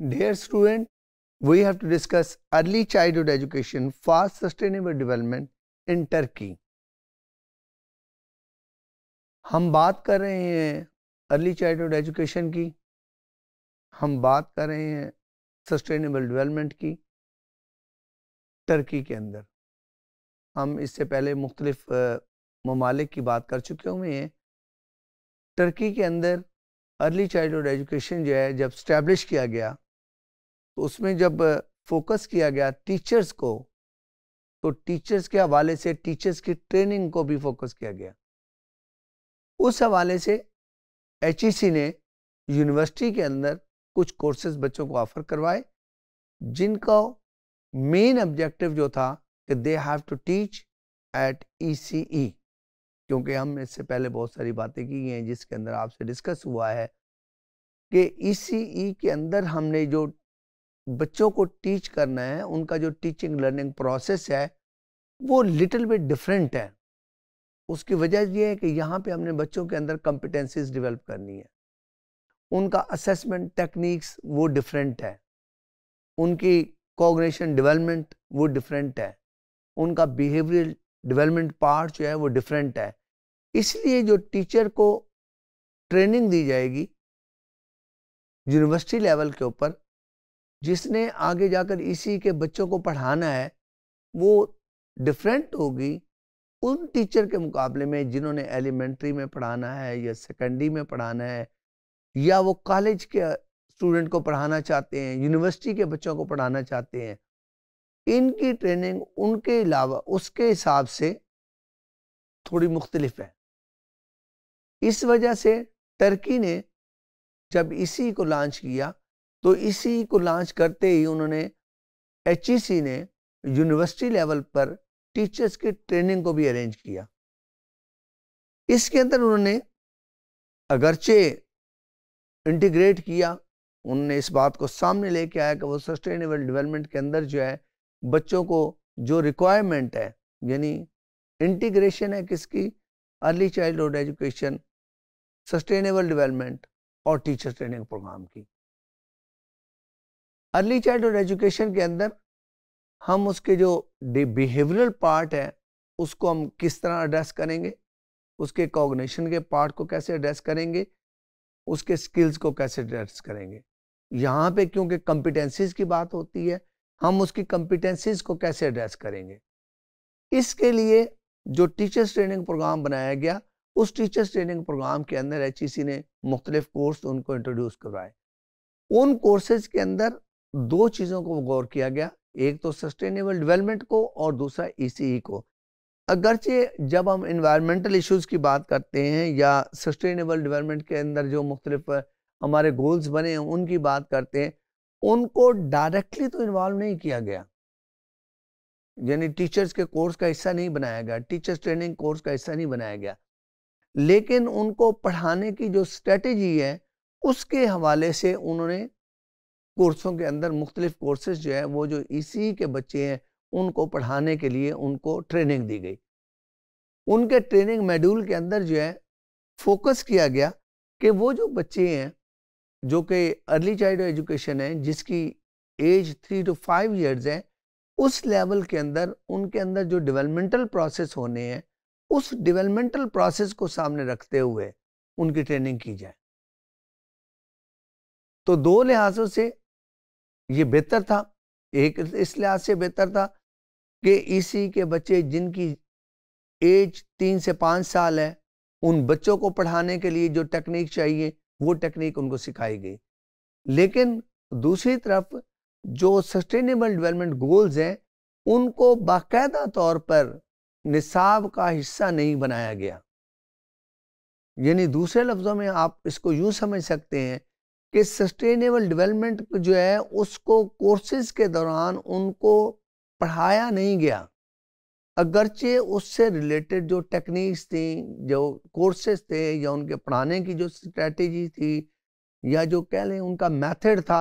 Dear student, we have to discuss early childhood education for sustainable development in Turkey. हम बात कर रहे हैं अर्ली चाइल्डहुड एजुकेशन की हम बात कर रहे हैं सस्टेनेबल डेवलपमेंट की टर्की के अंदर हम इससे पहले मुख्तलिफ ममालिक की बात कर चुके हुए हैं टर्की के अंदर अर्ली चाइल्डहुड एजुकेशन जो है जब स्टैब्लिश किया गया तो उसमें जब फोकस किया गया टीचर्स को तो टीचर्स के हवाले से टीचर्स की ट्रेनिंग को भी फोकस किया गया उस हवाले से एच e ने यूनिवर्सिटी के अंदर कुछ कोर्सेज बच्चों को ऑफर करवाए जिनका मेन ऑब्जेक्टिव जो था कि they have to teach at ई क्योंकि हम इससे पहले बहुत सारी बातें की हैं जिसके अंदर आपसे डिस्कस हुआ है कि ई e e के अंदर हमने जो बच्चों को टीच करना है उनका जो टीचिंग लर्निंग प्रोसेस है वो लिटिल बिट डिफरेंट है उसकी वजह यह है कि यहाँ पे हमने बच्चों के अंदर कम्पिटेंसीज डिवेलप करनी है उनका असेसमेंट टेक्निक्स वो डिफरेंट है उनकी कोग्रेशन डिवेलपमेंट वो डिफरेंट है उनका बिहेवियल डिवेलपमेंट पार्ट जो है वो डिफरेंट है इसलिए जो टीचर को ट्रेनिंग दी जाएगी यूनिवर्सिटी लेवल के ऊपर जिसने आगे जाकर इसी के बच्चों को पढ़ाना है वो डिफरेंट होगी उन टीचर के मुकाबले में जिन्होंने एलिमेंट्री में पढ़ाना है या सेकेंडरी में पढ़ाना है या वो कॉलेज के स्टूडेंट को पढ़ाना चाहते हैं यूनिवर्सिटी के बच्चों को पढ़ाना चाहते हैं इनकी ट्रेनिंग उनके अलावा उसके हिसाब से थोड़ी मुख्तलफ है इस वजह से टर्की ने जब इसी को लॉन्च किया तो इसी को लॉन्च करते ही उन्होंने एच e ने यूनिवर्सिटी लेवल पर टीचर्स की ट्रेनिंग को भी अरेंज किया इसके अंदर उन्होंने अगरचे इंटीग्रेट किया उन्होंने इस बात को सामने लेके आया कि वो सस्टेनेबल डेवलपमेंट के अंदर जो है बच्चों को जो रिक्वायरमेंट है यानी इंटीग्रेशन है किसकी early childhood education sustainable development और टीचर ट्रेनिंग प्रोग्राम की अर्ली चाइल्डहुड एजुकेशन के अंदर हम उसके जो बिहेवियरल पार्ट है उसको हम किस तरह एड्रेस करेंगे उसके कॉग्निशन के पार्ट को कैसे एड्रेस करेंगे उसके स्किल्स को कैसे एड्रेस करेंगे यहाँ पे क्योंकि कम्पिटेंसीज की बात होती है हम उसकी कम्पिटेंसीज को कैसे एड्रेस करेंगे इसके लिए जो टीचर्स ट्रेनिंग प्रोग्राम बनाया गया उस टीचर्स ट्रेनिंग प्रोग्राम के अंदर एच ने मुख्तलिफ कोर्स उनको इंट्रोड्यूस करवाए उन कोर्सेज के अंदर दो चीज़ों को गौर किया गया एक तो सस्टेनेबल डेवलपमेंट को और दूसरा ई e e को अगरचे जब हम इन्वायरमेंटल इश्यूज की बात करते हैं या सस्टेनेबल डेवलपमेंट के अंदर जो मुख्तलिफ हमारे गोल्स बने हैं उनकी बात करते हैं उनको डायरेक्टली तो इन्वॉल्व नहीं किया गया यानी टीचर्स के कोर्स का हिस्सा नहीं बनाया गया टीचर्स ट्रेनिंग कोर्स का हिस्सा नहीं बनाया गया लेकिन उनको पढ़ाने की जो स्ट्रेटजी है उसके हवाले से उन्होंने कोर्सों के अंदर मुख्तलिफ कोर्सेज जो है वो जो ई के बच्चे हैं उनको पढ़ाने के लिए उनको ट्रेनिंग दी गई उनके ट्रेनिंग मेड्यूल के अंदर जो है फोकस किया गया कि वो जो बच्चे हैं जो कि अर्ली चाइल्ड एजुकेशन है जिसकी age three to five years है उस लेवल के अंदर उनके अंदर जो डेवलपमेंटल प्रोसेस होने हैं उस डेवलपमेंटल प्रोसेस को सामने रखते हुए उनकी ट्रेनिंग की जाए तो दो लिहाजों से ये बेहतर था एक इस लिहाज से बेहतर था कि इसी के बच्चे जिनकी एज तीन से पाँच साल है उन बच्चों को पढ़ाने के लिए जो टेक्निक चाहिए वो टेक्निक उनको सिखाई गई लेकिन दूसरी तरफ जो सस्टेनेबल डेवलपमेंट गोल्स हैं उनको बाकायदा तौर पर निसाब का हिस्सा नहीं बनाया गया यानी दूसरे लफ्ज़ों में आप इसको यूँ समझ सकते हैं कि सस्टेनेबल डेवलपमेंट जो है उसको कोर्सेज के दौरान उनको पढ़ाया नहीं गया अगरचे उससे रिलेटेड जो टेक्निक्स थी जो कोर्सेज थे या उनके पढ़ाने की जो स्ट्रेटेजी थी या जो कह लें उनका मेथड था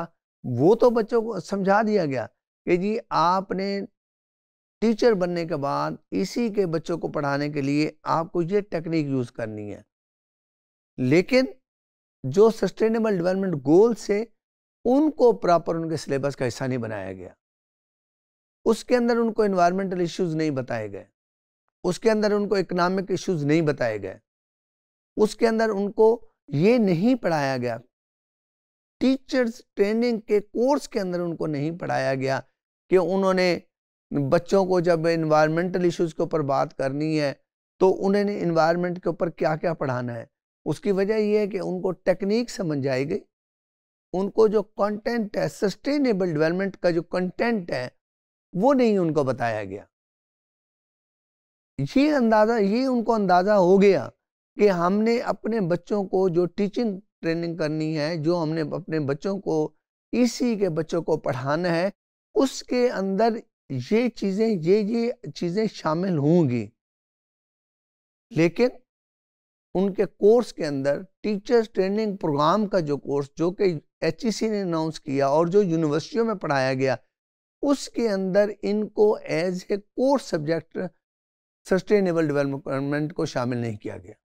वो तो बच्चों को समझा दिया गया कि जी आपने टीचर बनने के बाद इसी के बच्चों को पढ़ाने के लिए आपको ये टेक्निक यूज़ करनी है लेकिन जो सस्टेनेबल डेवलपमेंट गोल्स है उनको प्रॉपर उनके सिलेबस का हिस्सा नहीं बनाया गया उसके अंदर उनको इन्वायरमेंटल इश्यूज नहीं बताए गए उसके अंदर उनको इकोनॉमिक इश्यूज नहीं बताए गए उसके अंदर उनको ये नहीं पढ़ाया गया टीचर्स ट्रेनिंग के कोर्स के अंदर उनको नहीं पढ़ाया गया कि उन्होंने बच्चों को जब इन्वायरमेंटल इश्यूज के ऊपर बात करनी है तो उन्हें इन्वायरमेंट के ऊपर क्या क्या पढ़ाना है उसकी वजह यह है कि उनको टेक्निक समझ आई गई उनको जो कंटेंट है सस्टेनेबल डेवलपमेंट का जो कंटेंट है वो नहीं उनको बताया गया ये अंदाज़ा ये उनको अंदाज़ा हो गया कि हमने अपने बच्चों को जो टीचिंग ट्रेनिंग करनी है जो हमने अपने बच्चों को इसी के बच्चों को पढ़ाना है उसके अंदर ये चीज़ें ये ये चीज़ें शामिल होंगी लेकिन उनके कोर्स के अंदर टीचर्स ट्रेनिंग प्रोग्राम का जो कोर्स जो कि एच e ने अनाउंस किया और जो यूनिवर्सिटियों में पढ़ाया गया उसके अंदर इनको as a course subject sustainable development को शामिल नहीं किया गया